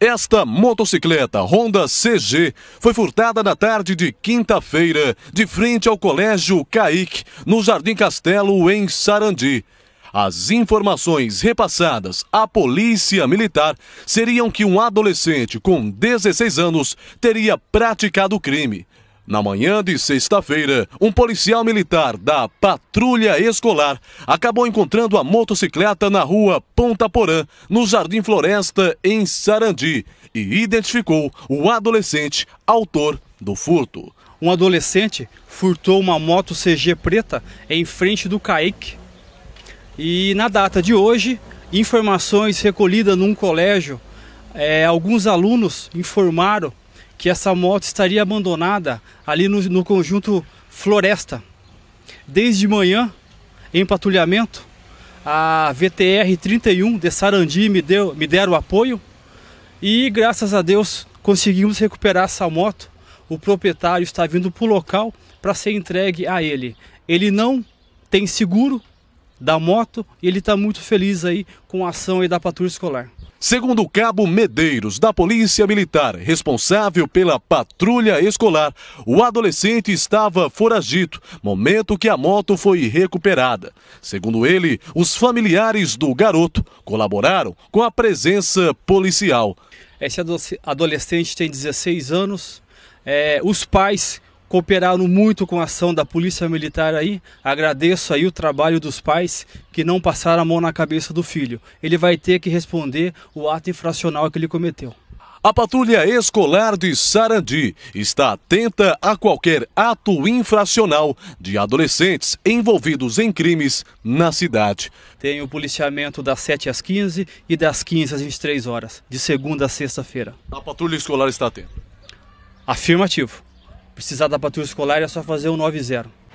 Esta motocicleta Honda CG foi furtada na tarde de quinta-feira, de frente ao Colégio Caique, no Jardim Castelo, em Sarandi. As informações repassadas à Polícia Militar seriam que um adolescente com 16 anos teria praticado o crime. Na manhã de sexta-feira, um policial militar da Patrulha Escolar acabou encontrando a motocicleta na rua Ponta Porã, no Jardim Floresta, em Sarandi, e identificou o adolescente autor do furto. Um adolescente furtou uma moto CG preta em frente do CAIC. E na data de hoje, informações recolhidas num colégio, é, alguns alunos informaram que essa moto estaria abandonada ali no, no conjunto Floresta. Desde manhã, em patrulhamento, a VTR 31 de Sarandi me, deu, me deram apoio e graças a Deus conseguimos recuperar essa moto. O proprietário está vindo para o local para ser entregue a ele. Ele não tem seguro, da moto e ele está muito feliz aí com a ação aí da patrulha escolar. Segundo o cabo Medeiros, da Polícia Militar, responsável pela patrulha escolar, o adolescente estava foragido, momento que a moto foi recuperada. Segundo ele, os familiares do garoto colaboraram com a presença policial. Esse adolescente tem 16 anos. É, os pais cooperaram muito com a ação da Polícia Militar aí. Agradeço aí o trabalho dos pais que não passaram a mão na cabeça do filho. Ele vai ter que responder o ato infracional que ele cometeu. A patrulha escolar de Sarandi está atenta a qualquer ato infracional de adolescentes envolvidos em crimes na cidade. Tem o policiamento das 7 às 15 e das 15 às 23 horas, de segunda a sexta-feira. A patrulha escolar está atenta. Afirmativo precisar da patrulha escolar é só fazer o 90.